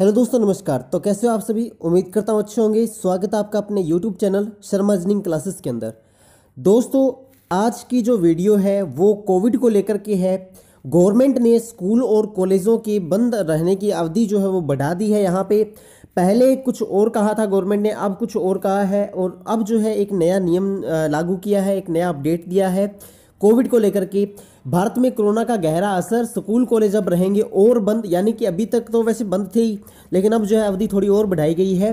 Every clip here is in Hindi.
हेलो दोस्तों नमस्कार तो कैसे हो आप सभी उम्मीद करता हूँ अच्छे होंगे स्वागत है आपका अपने YouTube channel Sharma learning classes के अंदर दोस्तों आज की जो वीडियो है वो कोविड को लेकर के है गवर्नमेंट ने स्कूल और कॉलेजों के बंद रहने की अवधि जो है वो बढ़ा दी है यहाँ पे पहले कुछ और कहा था गवर्नमेंट ने अब कुछ और कहा है और अब जो है एक नया नियम लागू किया है एक नया अपडेट दिया है कोविड को लेकर के भारत में कोरोना का गहरा असर स्कूल कॉलेज अब रहेंगे और बंद यानी कि अभी तक तो वैसे बंद थे ही लेकिन अब जो है अवधि थोड़ी और बढ़ाई गई है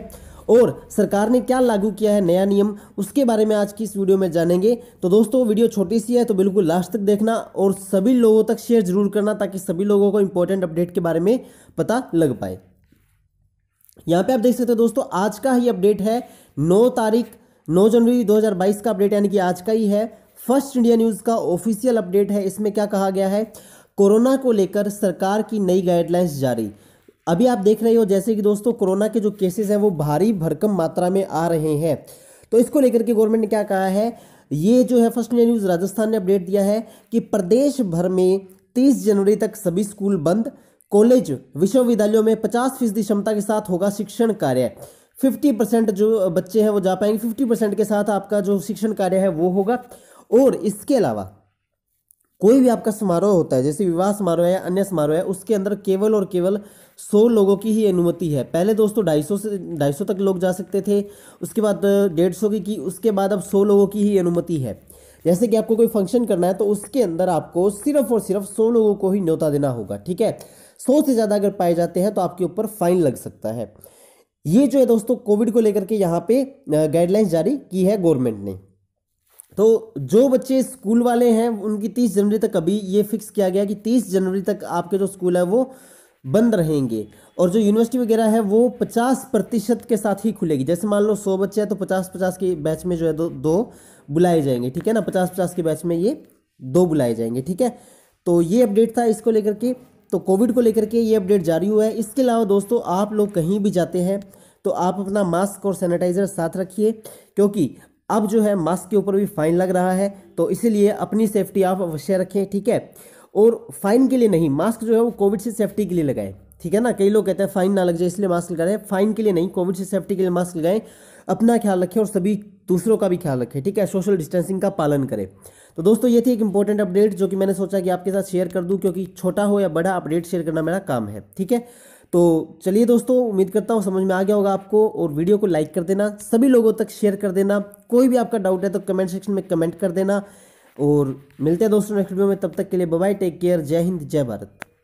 और सरकार ने क्या लागू किया है नया नियम उसके बारे में आज की इस वीडियो में जानेंगे तो दोस्तों वीडियो छोटी सी है तो बिल्कुल लास्ट तक देखना और सभी लोगों तक शेयर जरूर करना ताकि सभी लोगों को इंपॉर्टेंट अपडेट के बारे में पता लग पाए यहाँ पे आप देख सकते हो दोस्तों आज का ही अपडेट है नौ तारीख नौ जनवरी 2022 का अपडेट यानी कि आज का ही है फर्स्ट इंडिया न्यूज़ का ऑफिशियल अपडेट है इसमें क्या कहा गया है कोरोना को लेकर सरकार की नई गाइडलाइंस जारी अभी आप देख रहे हो जैसे कि दोस्तों कोरोना के जो केसेस हैं वो भारी भरकम मात्रा में आ रहे हैं तो इसको लेकर के गवर्नमेंट ने क्या कहा है ये जो है फर्स्ट इंडिया न्यूज़ राजस्थान ने अपडेट दिया है कि प्रदेश भर में 30 जनवरी तक सभी स्कूल बंद कॉलेज विश्वविद्यालयों में 50 फीसदी क्षमता के साथ होगा शिक्षण कार्य 50 परसेंट जो बच्चे हैं वो जा पाएंगे 50 परसेंट के साथ आपका जो शिक्षण कार्य है वो होगा और इसके अलावा कोई भी आपका समारोह होता है जैसे विवाह समारोह है या अन्य समारोह है उसके अंदर केवल और केवल सौ लोगों की ही अनुमति है पहले दोस्तों ढाई सौ से ढाई सौ तक लोग जा सकते थे उसके बाद डेढ़ सौ की, की उसके बाद अब सौ लोगों की ही अनुमति है जैसे कि आपको कोई फंक्शन करना है तो उसके अंदर आपको सिर्फ और सिर्फ सौ लोगों को ही न्योता देना होगा ठीक है सौ से ज़्यादा अगर पाए जाते हैं तो आपके ऊपर फाइन लग सकता है ये जो है दोस्तों कोविड को लेकर के यहाँ पे गाइडलाइंस जारी की है गवर्नमेंट ने तो जो बच्चे स्कूल वाले हैं उनकी तीस जनवरी तक अभी ये फिक्स किया गया कि तीस जनवरी तक आपके जो स्कूल है वो बंद रहेंगे और जो यूनिवर्सिटी वगैरह है वो पचास प्रतिशत के साथ ही खुलेगी जैसे मान लो सौ बच्चे हैं तो पचास पचास के बैच में जो है दो दो बुलाए जाएंगे ठीक है ना पचास पचास के बैच में ये दो बुलाए जाएंगे ठीक है तो ये अपडेट था इसको लेकर के तो कोविड को लेकर के ये अपडेट जारी हुआ है इसके अलावा दोस्तों आप लोग कहीं भी जाते हैं तो आप अपना मास्क और सैनिटाइज़र साथ रखिए क्योंकि अब जो है मास्क के ऊपर भी फाइन लग रहा है तो इसीलिए अपनी सेफ्टी आप अवश्य रखें ठीक है और फाइन के लिए नहीं मास्क जो है वो कोविड से सेफ्टी के लिए लगाएं ठीक है ना कई लोग कहते हैं फाइन ना लग जाए इसलिए मास्क लगाएं फाइन के लिए नहीं कोविड से सेफ्टी के लिए मास्क लगाएं अपना ख्याल रखें और सभी दूसरों का भी ख्याल रखें ठीक है सोशल डिस्टेंसिंग का पालन करें तो दोस्तों ये थी एक इंपॉर्टेंट अपडेट जो कि मैंने सोचा कि आपके साथ शेयर कर दूँ क्योंकि छोटा हो या बड़ा अपडेट शेयर करना मेरा काम है ठीक है तो चलिए दोस्तों उम्मीद करता हूँ समझ में आ गया होगा आपको और वीडियो को लाइक कर देना सभी लोगों तक शेयर कर देना कोई भी आपका डाउट है तो कमेंट सेक्शन में कमेंट कर देना और मिलते हैं दोस्तों नेक्स्ट वीडियो में तब तक के लिए बाय टेक केयर जय हिंद जय भारत